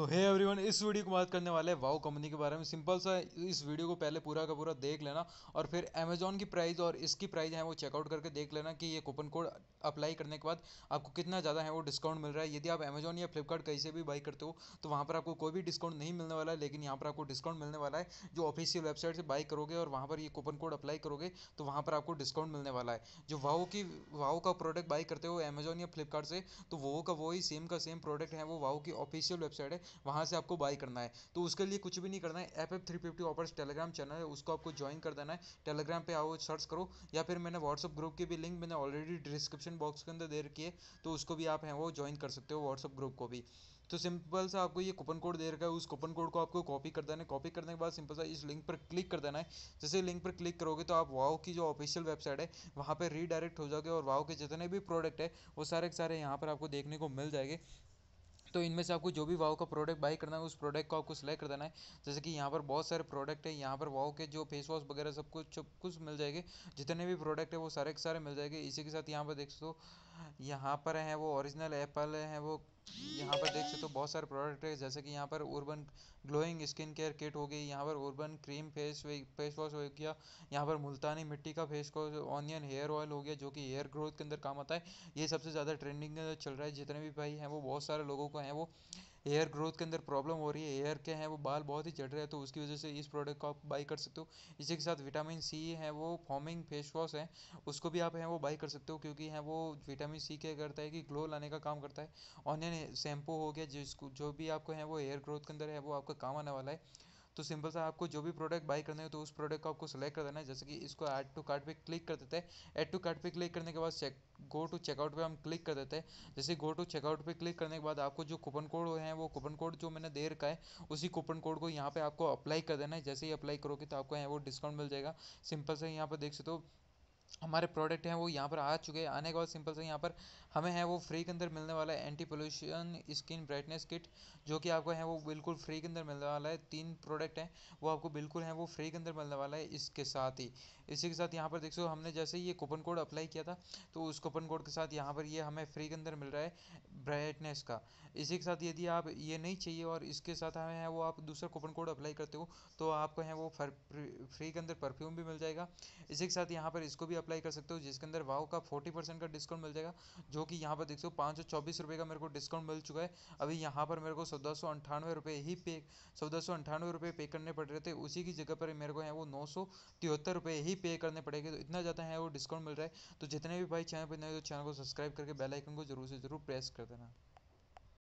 तो hey everyone इस video को बात करने वाले वाओ कंपनी के बारे में सिंपल सा इस वीडियो को पहले पूरा का पूरा देख लेना और फिर अमेजोन की प्राइस और इसकी प्राइस है वो चेकआउट करके देख लेना कि ये कूपन कोड अप्लाई करने के बाद आपको कितना ज़्यादा है वो डिस्काउंट मिल रहा है यदि आप अमेजोन या फ्लिपकार्ट कहीं से भी बाई करते हो तो वहाँ पर आपको कोई भी डिस्काउंट नहीं मिलने वाला है लेकिन यहाँ पर आपको डिस्काउंट मिलने वाला है जो ऑफिशियल वेबसाइट से बाई करोगे और वहाँ पर ये कूपन कोड अप्लाई करोगे तो वहाँ पर आपको डिस्काउंट मिलने वाला है जो वाओ की वाओ का प्रोडक्ट बाई करते हो अमेजोन या फ्लिपकार्ट से तो वो का वो ही सेम का सेम प्रोडक्ट है वो वाओ की ऑफिशियल वेबसाइट है वहाँ से आपको बाई करना है तो उसके लिए कुछ भी नहीं करना है F F three fifty offers Telegram channel है उसको आपको ज्वाइन कर देना है टेलीग्राम पर आओ सर्च करो या फिर मैंने व्हाट्सअप ग्रुप की भी लिंक मैंने ऑलरेडी डिस्क्रिप्शन बॉक्स के अंदर दे रखी है तो उसको भी आप हैं वो ज्वाइन कर सकते हो व्हाट्सअप ग्रुप को भी तो सिंपल सा आपको ये कूपन कोड दे रखा है उस कूपन कोड को आपको कॉपी कर देना है कॉपी करने के बाद सिंपल सा इस लिंक पर क्लिक कर देना है जैसे लिंक पर क्लिक करोगे तो आप वाओ की जो ऑफिशियल वेबसाइट है वहाँ पर रीडायरेक्ट हो जाओगे और वाओ के जितने भी प्रोडक्ट है वो सारे के सारे यहाँ पर आपको देखने को मिल जाएंगे तो इनमें से आपको जो भी वाओ का प्रोडक्ट बाई करना है उस प्रोडक्ट को आपको सिलेक्ट कर देना है जैसे कि यहाँ पर बहुत सारे प्रोडक्ट है यहाँ पर वाओ के जो फेस वॉश वगैरह सब कुछ सब कुछ मिल जाएंगे जितने भी प्रोडक्ट है वो सारे के सारे मिल जाएंगे इसी के साथ यहाँ पर देख सकते हो यहाँ पर है वो ओरिजिनल एप्पल है वो यहाँ पर देख सकते हो बहुत सारे प्रोडक्ट है जैसे कि यहाँ पर Urban glowing skin care kit हो गई यहाँ पर Urban cream face face wash हो गया यहाँ पर मुल्तानी मिट्टी का face wash onion hair oil हो गया जो कि हेयर ग्रोथ के अंदर काम आता है ये सबसे ज़्यादा ट्रेंडिंग चल रहा है जितने भी भाई हैं वो बहुत सारे लोगों को हैं वो हेयर ग्रोथ के अंदर प्रॉब्लम हो रही है हेयर के हैं वो बाल बहुत ही चढ़ रहे हैं तो उसकी वजह से इस प्रोडक्ट को आप बाई कर सकते हो इसी के साथ विटामिन सी है वो फॉर्मिंग फेस वॉश है उसको भी आप हैं वो बाई कर सकते हो क्योंकि हैं वो विटामिन सी क्या करता है कि ग्लो लाने का काम करता है ऑनियन शैम्पू हो गया जिसको जो भी आपको है वो हेयर ग्रोथ के अंदर है वो आपका काम आने वाला है तो सिंपल सा आपको जो भी प्रोडक्ट बाई करने हो तो उस प्रोडक्ट को आपको सेलेक्ट कर देना है जैसे कि इसको ऐड टू कार्ट पे क्लिक कर देते हैं ऐड टू कार्ट पे क्लिक करने के बाद चेक गो टू चेकआउट पे हम क्लिक कर देते हैं जैसे गो टू चेकआउट पे क्लिक करने के बाद आपको जो कूपन कोड है वो कूपन कोड जो मैंने दे रखा है उसी कूपन कोड को यहाँ पर आपको अप्लाई कर देना है जैसे ही अप्लाई करोगे तो आपको यहाँ वो डिस्काउंट मिल जाएगा सिंपल से यहाँ पर देख सकते हो हमारे प्रोडक्ट हैं वो यहाँ पर आ चुके हैं आने के बाद सिंपल से यहाँ पर हमें है वो फ्री के अंदर मिलने वाला है anti pollution skin brightness kit जो कि आपको है वो बिल्कुल फ्री के अंदर मिलने वाला है तीन प्रोडक्ट हैं वो आपको बिल्कुल है वो फ्री के अंदर मिलने वाला है इसके साथ ही इसी के साथ यहाँ पर देख सो हमने जैसे ये कूपन कोड अप्लाई किया था तो उस कूपन कोड के साथ यहाँ पर ये हमें फ्री के अंदर मिल रहा है ब्राइटनेस का इसी के साथ यदि आप ये नहीं चाहिए और इसके साथ हमें है वो आप दूसरा कूपन कोड अप्लाई करते हो तो आपको है वो फ्री के अंदर परफ्यूम भी मिल जाएगा इसी के साथ यहाँ पर इसको भी अप्लाई कर सकते हो जिसके अंदर वाओ का फोर्टी परसेंट का डिस्काउंट मिल जाएगा जो कि यहाँ पर देख सकते हो पाँच सौ चौबीस रुपये का मेरे को डिस्काउंट मिल चुका है अभी यहाँ पर मेरे को चौदह सौ अंठानवे रुपये ही पे चौदह सौ अंठानवे रुपये पे करने पड़ रहे थे उसी की जगह पर मेरे को है वो नौ सौ तिहत्तर रुपये ही पे करने पड़ेगा तो इतना ज़्यादा है वो डिस्काउंट मिल रहा है तो जितने भी भाई चैनल पर नए तो चैनल को सब्सक्राइब करके बेलाइकन को जरूर से जरूर प्रेस कर देना